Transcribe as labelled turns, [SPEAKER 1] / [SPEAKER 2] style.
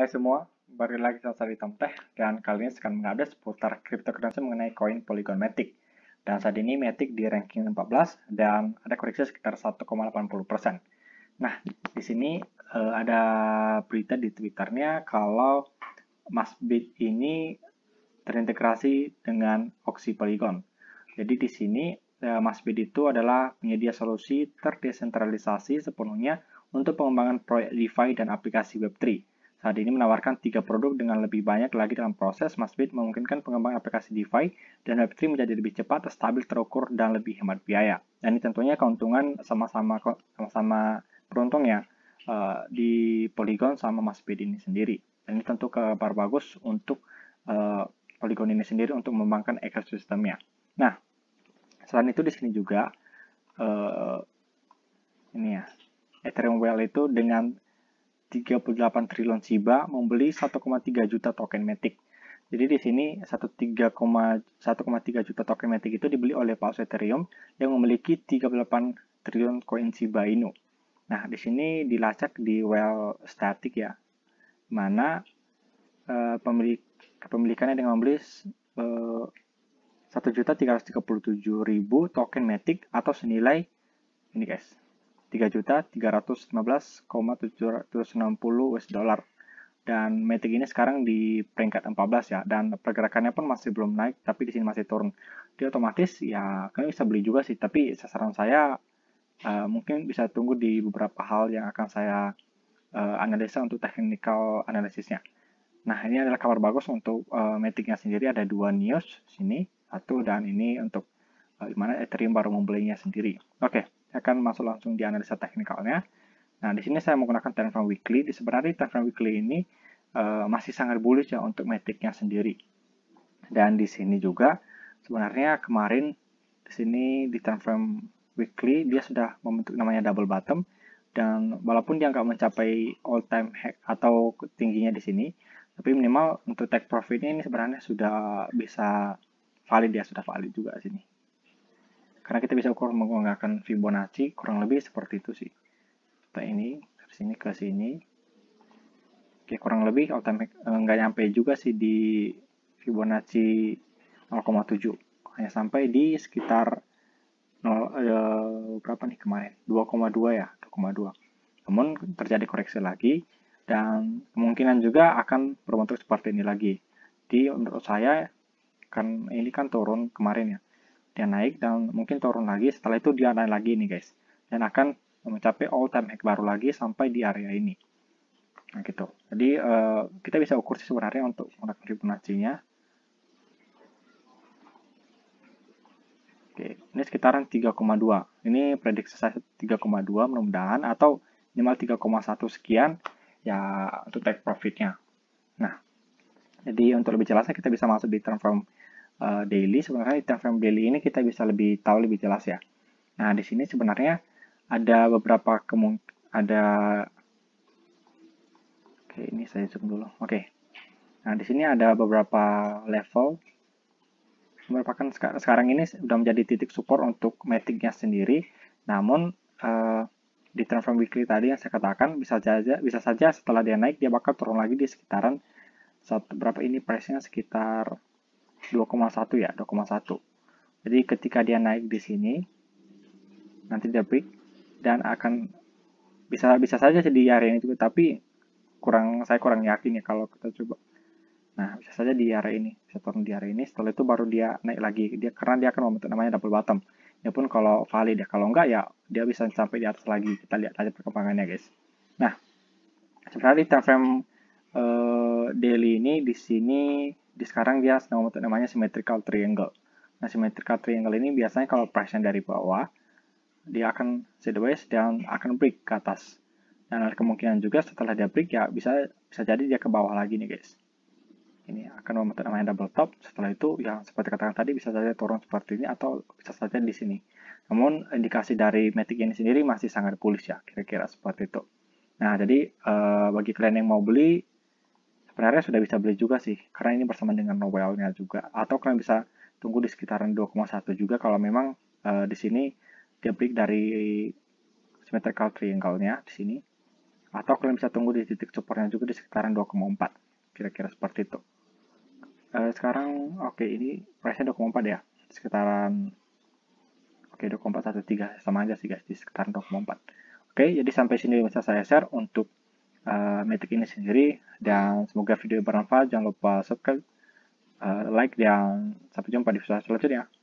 [SPEAKER 1] Hai semua, kembali lagi sama saya Tomteh dan kali ini akan mengupdate seputar cryptocurrency mengenai koin Polygon Matic. Dan saat ini Matic di ranking 14 dan ada koreksi sekitar 1,80%. Nah, di sini uh, ada berita di Twitternya kalau Mas Bit ini terintegrasi dengan Oxy Polygon. Jadi di sini uh, Bit itu adalah penyedia solusi terdesentralisasi sepenuhnya untuk pengembangan proyek DeFi dan aplikasi Web3 saat ini menawarkan tiga produk dengan lebih banyak lagi dalam proses, Masbit memungkinkan pengembang aplikasi DeFi dan Web3 menjadi lebih cepat, stabil, terukur, dan lebih hemat biaya. Dan ini tentunya keuntungan sama-sama sama-sama beruntung ya uh, eh, di Polygon sama Masbit ini sendiri. Dan ini tentu kabar bagus untuk uh, Polygon ini sendiri untuk mengembangkan ekosistemnya. Nah, selain itu di sini juga uh, ini ya Ethereum well itu dengan 38 triliun SIBA membeli 1,3 juta token Matic. Jadi di sini 1,3 juta token Matic itu dibeli oleh paus Ethereum yang memiliki 38 triliun koin Shiba Inu. Nah, di sini dilacak di well static ya, mana uh, pemilik kepemilikannya dengan membeli eh, uh, 1.337.000 token Matic atau senilai ini guys, 3.315,760 US dollar. Dan Matic ini sekarang di peringkat 14 ya, dan pergerakannya pun masih belum naik, tapi di sini masih turun. Dia otomatis ya kalian bisa beli juga sih, tapi sasaran saya uh, mungkin bisa tunggu di beberapa hal yang akan saya uh, analisa untuk technical analisisnya. Nah, ini adalah kabar bagus untuk uh, eh, matic sendiri ada dua news sini, satu dan ini untuk uh, gimana Ethereum baru membelinya sendiri. Oke. Okay. Saya akan masuk langsung di analisa teknikalnya. Nah, di sini saya menggunakan frame Weekly. Di sebenarnya frame Weekly ini uh, masih sangat bullish ya untuk metriknya sendiri. Dan di sini juga sebenarnya kemarin di sini di frame Weekly dia sudah membentuk namanya double bottom dan walaupun dia nggak mencapai all time high atau tingginya di sini, tapi minimal untuk take profit ini sebenarnya sudah bisa valid ya sudah valid juga di sini. Karena kita bisa ukur menggunakan Fibonacci, kurang lebih seperti itu sih. Kita ini, dari sini ke sini. Oke, kurang lebih eh, nggak nyampe juga sih di Fibonacci 0,7. Hanya sampai di sekitar 0, eh, berapa nih kemarin? 2,2 ya, 2,2. Namun terjadi koreksi lagi, dan kemungkinan juga akan berbentuk seperti ini lagi. Di menurut saya, kan ini kan turun kemarin ya dia naik dan mungkin turun lagi setelah itu dia naik lagi nih guys dan akan mencapai all time high baru lagi sampai di area ini nah gitu jadi uh, kita bisa ukur sih sebenarnya untuk menggunakan Fibonacci-nya Oke, ini sekitaran 3,2. Ini prediksi saya 3,2 mudah-mudahan atau minimal 3,1 sekian ya untuk take profitnya. Nah, jadi untuk lebih jelasnya kita bisa masuk di transform Eh, daily, sebenarnya di time frame daily ini kita bisa lebih tahu lebih jelas ya. Nah, di sini sebenarnya ada beberapa kemung ada Oke, ini saya zoom dulu. Oke. Nah, di sini ada beberapa level merupakan sekarang ini sudah menjadi titik support untuk metiknya sendiri. Namun uh, di transform weekly tadi yang saya katakan bisa saja bisa saja setelah dia naik dia bakal turun lagi di sekitaran saat berapa ini price-nya sekitar 2,1 ya, 2,1. Jadi ketika dia naik di sini, nanti dia break dan akan bisa bisa saja di area ini juga, tapi kurang saya kurang yakin ya kalau kita coba. Nah, bisa saja di area ini, bisa turun di area ini, setelah itu baru dia naik lagi. Dia karena dia akan membentuk namanya double bottom. Ya pun kalau valid ya, kalau enggak ya dia bisa sampai di atas lagi. Kita lihat aja perkembangannya, guys. Nah, sebenarnya di time frame uh, daily ini di sini di sekarang dia sedang nama namanya symmetrical triangle. Nah, symmetrical triangle ini biasanya kalau price-nya dari bawah, dia akan sideways dan akan break ke atas. Dan ada kemungkinan juga setelah dia break ya bisa bisa jadi dia ke bawah lagi nih guys. Ini akan membentuk namanya double top. Setelah itu ya seperti katakan tadi bisa saja turun seperti ini atau bisa saja di sini. Namun indikasi dari metik ini sendiri masih sangat bullish ya, kira-kira seperti itu. Nah, jadi eh, bagi kalian yang mau beli sebenarnya sudah bisa beli juga sih, karena ini bersama dengan noel juga. Atau kalian bisa tunggu di sekitaran 2,1 juga kalau memang uh, di sini dia beli dari symmetrical triangle-nya di sini. Atau kalian bisa tunggu di titik supportnya juga di sekitaran 2,4. Kira-kira seperti itu. Uh, sekarang, oke okay, ini price-nya 2,4 ya. Sekitaran, oke okay, 2,413 sama aja sih guys, di sekitaran 2,4. Oke, okay, jadi sampai sini bisa saya share untuk uh, eh, metik ini sendiri dan semoga video bermanfaat jangan lupa subscribe uh, like dan sampai jumpa di video selanjutnya